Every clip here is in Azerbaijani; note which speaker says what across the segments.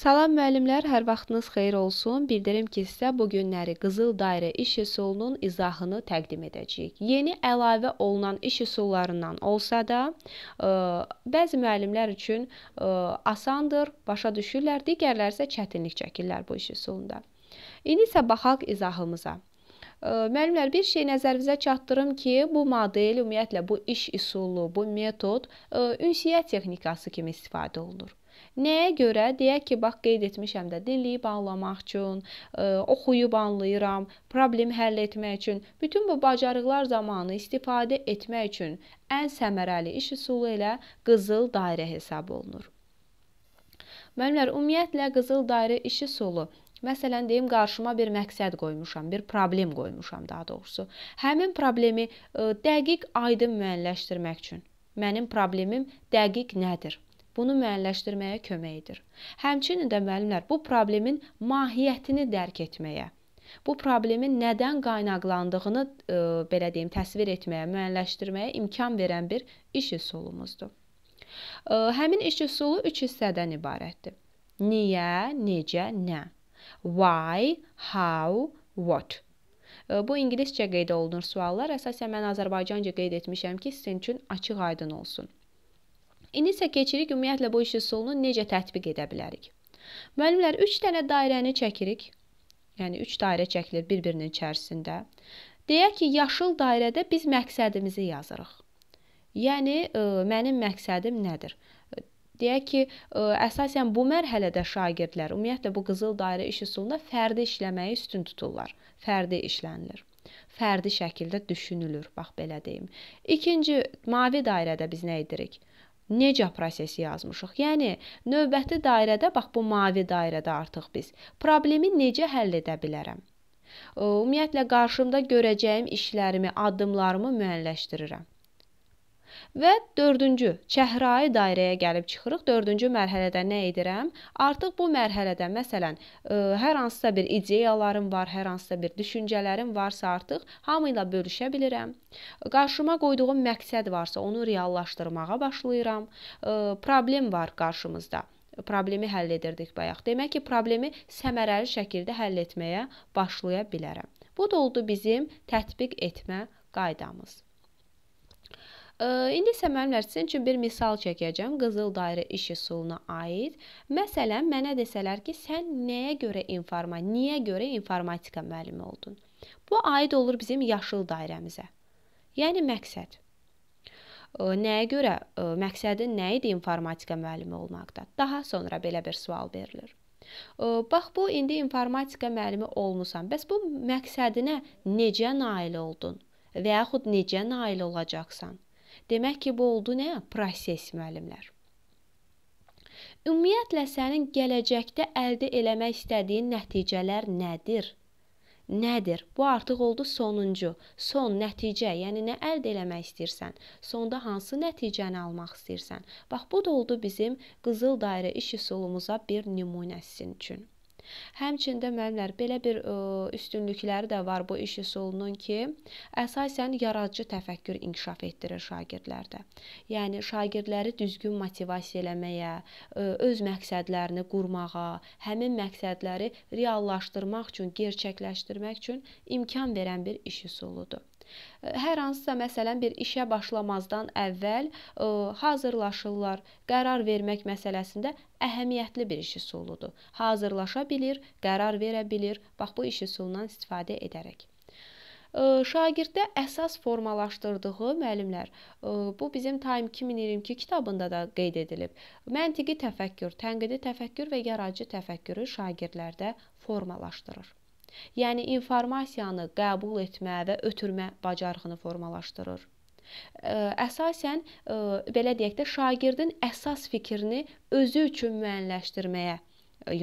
Speaker 1: Salam müəllimlər, hər vaxtınız xeyir olsun. Bildirim ki, sizə bu günləri qızıl dairə iş üsulunun izahını təqdim edəcəyik. Yeni əlavə olunan iş üsullarından olsa da, ə, e, bəzi müəllimlər üçün ə, e, asandır, başa düşürlər, digərləri isə çətinlik çəkirlər bu iş üsulunda. İndi isə baxaq izahımıza. E, müəllimlər, bir şey nəzərinizə çatdırım ki, bu model, ümumiyyətlə bu iş üsulu, bu metod ünsiyyət texnikası kimi istifadə olunur. Nəyə görə? Deyək ki, bax qeyd etmişəm də, dinləyib anlamaq üçün, e, oxuyub anlayıram, problem həll etmək üçün, bütün bu bacarıqlar zamanı istifadə etmək üçün ən səmərəli iş üsulu elə qızıl dairə hesab olunur. Müəllimlər, ümumiyyətlə qızıl dairə iş üsulu Məsələn deyim, qarşıma bir məqsəd qoymuşam, bir problem qoymuşam daha doğrusu. Həmin problemi ə, e, dəqiq, aydın müəyyənləşdirmək üçün mənim problemim dəqiq nədir? bunu müəyyənləşdirməyə kömək edir. Həmçinin də müəllimlər bu problemin mahiyyətini dərk etməyə, bu problemin nədən qaynaqlandığını e, belə deyim, təsvir etməyə, müəyyənləşdirməyə imkan verən bir iş üsulumuzdur. E, həmin iş üsulu 3 hissədən ibarətdir. Niyə, necə, nə. Why, how, what. E, bu ingiliscə qeyd olunur suallar. Əsasən mən Azərbaycanca qeyd etmişəm ki, sizin üçün açıq-aydın olsun. İndi isə keçirik ümumiyyətlə bu iş üsulunu necə tətbiq edə bilərik. Müəllimlər 3 dənə dairəni çəkirik. Yəni 3 dairə çəkilir bir-birinin içərisində. Deyək ki, yaşıl dairədə biz məqsədimizi yazırıq. Yəni ə, e, mənim məqsədim nədir? Deyək ki, ə, e, əsasən bu mərhələdə şagirdlər ümumiyyətlə bu qızıl dairə iş üsulunda fərdi işləməyi üstün tuturlar. Fərdi işlənilir. Fərdi şəkildə düşünülür, bax belə deyim. İkinci mavi dairədə biz nə edirik? necə prosesi yazmışıq. Yəni növbəti dairədə bax bu mavi dairədə artıq biz problemi necə həll edə bilərəm. Ümumiyyətlə qarşımda görəcəyim işlərimi, addımlarımı müəyyənləşdirirəm. Və dördüncü çəhrai dairəyə gəlib çıxırıq. Dördüncü mərhələdə nə edirəm? Artıq bu mərhələdə məsələn ə, e, hər hansısa bir ideyalarım var, hər hansısa bir düşüncələrim varsa artıq hamı ilə bölüşə bilirəm. Qarşıma qoyduğum məqsəd varsa onu reallaşdırmağa başlayıram. Ə, e, problem var qarşımızda problemi həll edirdik bayaq. Demək ki, problemi səmərəli şəkildə həll etməyə başlaya bilərəm. Bu da oldu bizim tətbiq etmə qaydamız. İndi isə müəllimlər sizin üçün bir misal çəkəcəm qızıl dairə iş üsuluna aid. Məsələn, mənə desələr ki, sən nəyə görə informa, niyə görə informatika müəllimi oldun? Bu aid olur bizim yaşıl dairəmizə. Yəni məqsəd. Nəyə görə məqsədin nə idi informatika müəllimi olmaqda? Daha sonra belə bir sual verilir. Bax bu indi informatika müəllimi olmusan. Bəs bu məqsədinə necə nail oldun? Və yaxud necə nail olacaqsan? Demək ki, bu oldu nə? Proses müəllimlər. Ümumiyyətlə sənin gələcəkdə əldə eləmək istədiyin nəticələr nədir? Nədir? Bu artıq oldu sonuncu. Son nəticə, yəni nə əldə eləmək istəyirsən? Sonda hansı nəticəni almaq istəyirsən? Bax bu da oldu bizim qızıl dairə iş üsulumuza bir nümunəsi üçün. Həmçində müəllimlər belə bir ə, e, üstünlükləri də var bu iş üsulunun ki, əsasən yaradıcı təfəkkür inkişaf etdirir şagirdlərdə. Yəni şagirdləri düzgün motivasiya eləməyə, ə, e, öz məqsədlərini qurmağa, həmin məqsədləri reallaşdırmaq üçün, gerçəkləşdirmək üçün imkan verən bir iş üsuludur. Hər hansısa məsələn bir işə başlamazdan əvvəl e, hazırlaşırlar. Qərar vermək məsələsində əhəmiyyətli bir iş üsuludur. Hazırlaşa bilir, qərar verə bilir. Bax bu iş üsulundan istifadə edərək e, şagirddə əsas formalaşdırdığı müəllimlər e, bu bizim Time 2022 kitabında da qeyd edilib. Məntiqi təfəkkür, tənqidi təfəkkür və yaradıcı təfəkkürü şagirdlərdə formalaşdırır. Yəni informasiyanı qəbul etmə və ötürmə bacarığını formalaşdırır. Əsasən belə deyək də şagirdin əsas fikrini özü üçün müəyyənləşdirməyə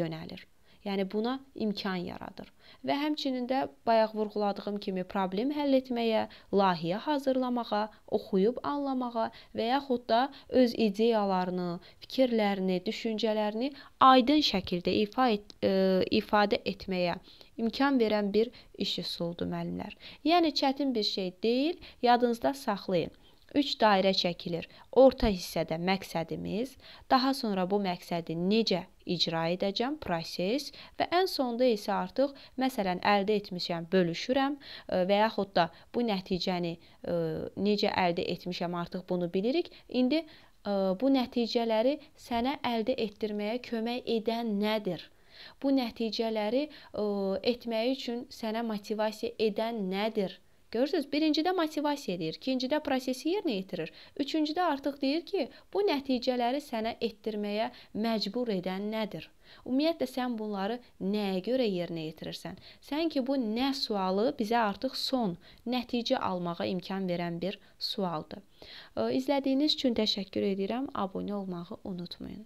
Speaker 1: yönəlir. Yəni buna imkan yaradır. Və həmçinin də bayaq vurğuladığım kimi problem həll etməyə, layihə hazırlamağa, oxuyub anlamağa və yaxud da öz ideyalarını, fikirlərini, düşüncələrini aydın şəkildə ifa et, ə, e, ifadə etməyə imkan verən bir iş üsuludur müəllimlər. Yəni çətin bir şey deyil, yadınızda saxlayın. 3 dairə çəkilir. Orta hissədə məqsədimiz, daha sonra bu məqsədi necə icra edəcəm, proses və ən sonda isə artıq məsələn əldə etmişəm, bölüşürəm e, və yaxud da bu nəticəni e, necə əldə etmişəm, artıq bunu bilirik. İndi e, bu nəticələri sənə əldə etdirməyə kömək edən nədir? Bu nəticələri etmək üçün sənə motivasiya edən nədir? Görürsüz, birincidə motivasiya edir, ikincidə prosesi yerinə yetirir, üçüncüdə artıq deyir ki, bu nəticələri sənə etdirməyə məcbur edən nədir? Ümumiyyətlə sən bunları nəyə görə yerinə yetirirsən? Sən ki, bu nə sualı bizə artıq son nəticə almağa imkan verən bir sualdır. İzlədiyiniz üçün təşəkkür edirəm. Abunə olmağı unutmayın.